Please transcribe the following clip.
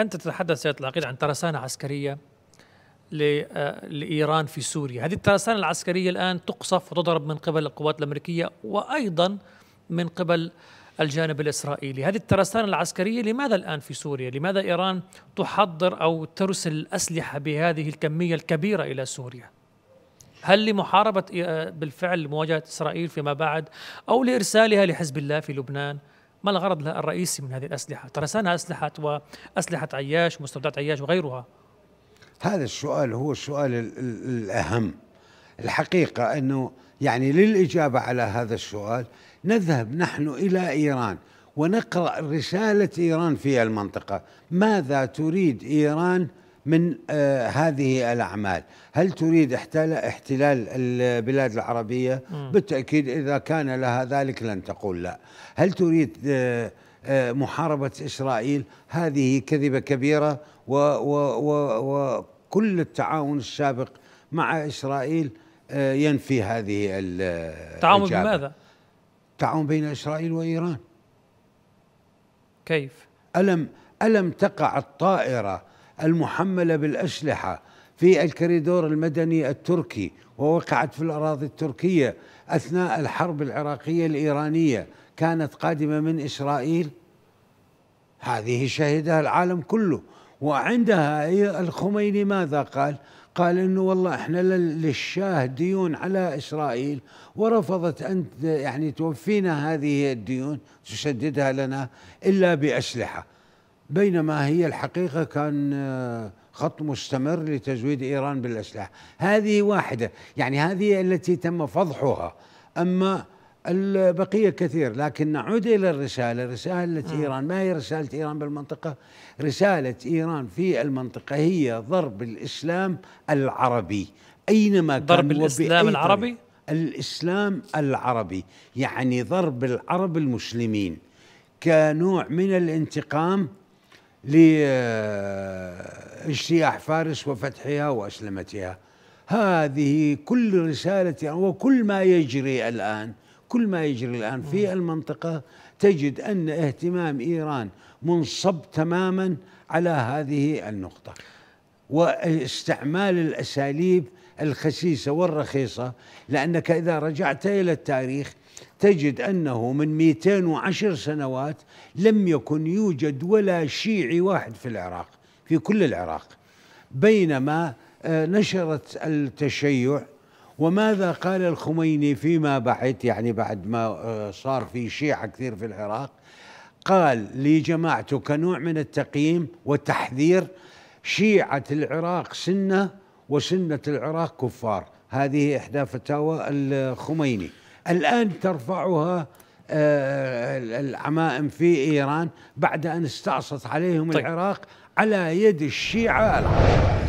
أنت تتحدث سيادة العقيد عن ترسانة عسكرية آه، لإيران في سوريا هذه الترسانة العسكرية الآن تقصف وتضرب من قبل القوات الأمريكية وأيضا من قبل الجانب الإسرائيلي هذه الترسانة العسكرية لماذا الآن في سوريا؟ لماذا إيران تحضر أو ترسل الأسلحة بهذه الكمية الكبيرة إلى سوريا؟ هل لمحاربة آه، بالفعل مواجهة إسرائيل فيما بعد أو لإرسالها لحزب الله في لبنان؟ ما الغرض الرئيسي من هذه الأسلحة؟ ترسانها أسلحة وأسلحة عياش ومستودعات عياش وغيرها هذا السؤال هو السؤال الأهم الحقيقة أنه يعني للإجابة على هذا السؤال نذهب نحن إلى إيران ونقرأ رسالة إيران في المنطقة ماذا تريد إيران من آه، هذه الأعمال هل تريد احتلال البلاد العربية بالتأكيد إذا كان لها ذلك لن تقول لا هل تريد آه، آه، محاربة إسرائيل هذه كذبة كبيرة وكل التعاون السابق مع إسرائيل ينفي هذه التعاون بماذا؟ تعاون بين إسرائيل وإيران كيف؟ ألم ألم تقع الطائرة المحملة بالأسلحة في الكريدور المدني التركي ووقعت في الأراضي التركية أثناء الحرب العراقية الإيرانية كانت قادمة من إسرائيل هذه شهدها العالم كله وعندها الخميني ماذا قال قال انه والله احنا للشاه ديون على اسرائيل ورفضت ان يعني توفينا هذه الديون تسددها لنا الا باسلحه بينما هي الحقيقة كان آه، خط مستمر لتزويد إيران بالأسلحة هذه واحدة يعني هذه التي تم فضحها أما البقية كثير لكن نعود إلى الرسالة رسالة آه. إيران ما هي رسالة إيران بالمنطقة رسالة إيران في المنطقة هي ضرب الإسلام العربي أينما كان ضرب الإسلام العربي الإسلام العربي يعني ضرب العرب المسلمين كنوع من الانتقام لاجتياح فارس وفتحها واسلمتها هذه كل رسالة وكل ما يجري الآن كل ما يجري الآن في المنطقة تجد أن اهتمام إيران منصب تماما على هذه النقطة واستعمال الأساليب الخسيسة والرخيصة لأنك إذا رجعت إلى التاريخ تجد أنه من 210 سنوات لم يكن يوجد ولا شيعي واحد في العراق في كل العراق بينما آه، نشرت التشيع وماذا قال الخميني فيما بعد يعني بعد ما آه، صار في شيعة كثير في العراق قال لجماعته كنوع من التقييم وتحذير شيعة العراق سنة وسنة العراق كفار هذه إحدى فتاوى الخميني الآن ترفعها آه، العمائم في إيران بعد أن استعصت عليهم طيب. العراق على يد الشيعة العراق